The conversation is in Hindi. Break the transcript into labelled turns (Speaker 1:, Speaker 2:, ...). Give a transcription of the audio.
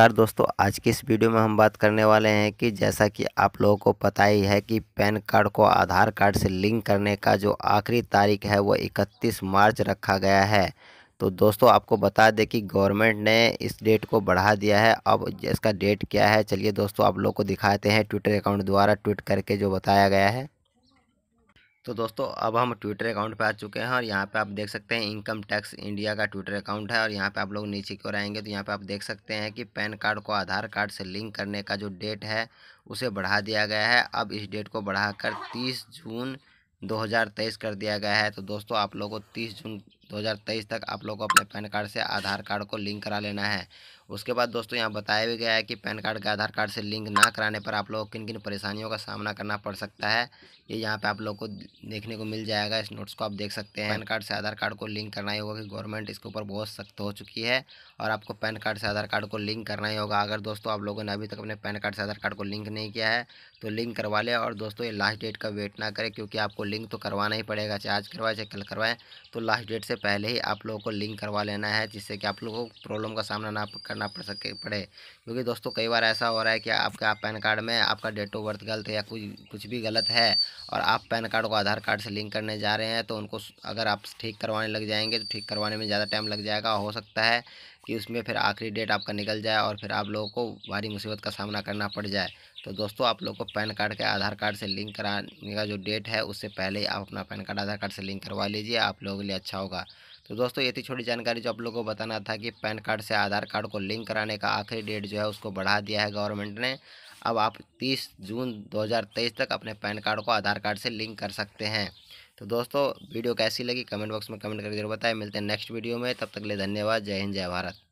Speaker 1: नमस्कार दोस्तों आज की इस वीडियो में हम बात करने वाले हैं कि जैसा कि आप लोगों को पता ही है कि पैन कार्ड को आधार कार्ड से लिंक करने का जो आखिरी तारीख है वो 31 मार्च रखा गया है तो दोस्तों आपको बता दें कि गवर्नमेंट ने इस डेट को बढ़ा दिया है अब इसका डेट क्या है चलिए दोस्तों आप लोग को दिखाते हैं ट्विटर अकाउंट द्वारा ट्वीट करके जो बताया गया है तो दोस्तों अब हम ट्विटर अकाउंट पे आ चुके हैं और यहाँ पे आप देख सकते हैं इनकम टैक्स इंडिया का ट्विटर अकाउंट है और यहाँ पे आप लोग नीचे की ओर आएंगे तो यहाँ पे आप देख सकते हैं कि पैन कार्ड को आधार कार्ड से लिंक करने का जो डेट है उसे बढ़ा दिया गया है अब इस डेट को बढ़ाकर तीस जून 2023 कर दिया गया है तो दोस्तों आप लोगों को तीस जून 2023 तक आप लोग को अपने पैन कार्ड से आधार कार्ड को लिंक करा लेना है उसके बाद दोस्तों यहाँ बताया भी गया है कि पैन कार्ड के आधार कार्ड से लिंक ना कराने पर आप लोग को किन किन परेशानियों का सामना करना पड़ सकता है ये यह यहाँ पे आप लोग को देखने को मिल जाएगा इस नोट्स को आप देख सकते हैं पैन कार्ड से आधार कार्ड को लिंक करना ही होगा कि गवर्नमेंट इसके ऊपर बहुत सख्त हो चुकी है और आपको पैन कार्ड से आधार कार्ड को लिंक करना ही होगा अगर दोस्तों आप लोगों ने अभी तक अपने पैन कार्ड से आधार कार्ड को लिंक नहीं किया है तो लिंक करवा लें और दोस्तों ये लास्ट डेट का वेट ना करें क्योंकि आपको लिंक तो करवाना ही पड़ेगा चाहे आज करवाएं चाहे कल करवाएं तो लास्ट डेट से पहले ही आप लोगों को लिंक करवा लेना है जिससे कि आप लोगों को प्रॉब्लम का सामना ना करना पड़ सके पड़े क्योंकि दोस्तों कई बार ऐसा हो रहा है कि आपका पैन कार्ड में आपका डेट ऑफ बर्थ गलत है या कुछ कुछ भी गलत है और आप पैन कार्ड को आधार कार्ड से लिंक करने जा रहे हैं तो उनको अगर आप ठीक करवाने लग जाएंगे तो ठीक करवाने में ज़्यादा टाइम लग जाएगा हो सकता है कि उसमें फिर आखिरी डेट आपका निकल जाए और फिर आप लोगों को भारी मुसीबत का सामना करना पड़ जाए तो दोस्तों आप लोग को पैन कार्ड के आधार कार्ड से लिंक कराने का जो डेट है उससे पहले ही आप अपना पैन कार्ड आधार कार्ड से लिंक करवा लीजिए आप लोगों के लिए अच्छा होगा तो दोस्तों ये थी छोटी जानकारी जो आप लोगों को बताना था कि पैन कार्ड से आधार कार्ड को लिंक कराने का आखिरी डेट जो है उसको बढ़ा दिया है गवर्नमेंट ने अब आप 30 जून 2023 तक अपने पैन कार्ड को आधार कार्ड से लिंक कर सकते हैं तो दोस्तों वीडियो कैसी लगी कमेंट बॉक्स में कमेंट करके जरूर बताएं मिलते हैं नेक्स्ट वीडियो में तब तक ले धन्यवाद जय हिंद जय भारत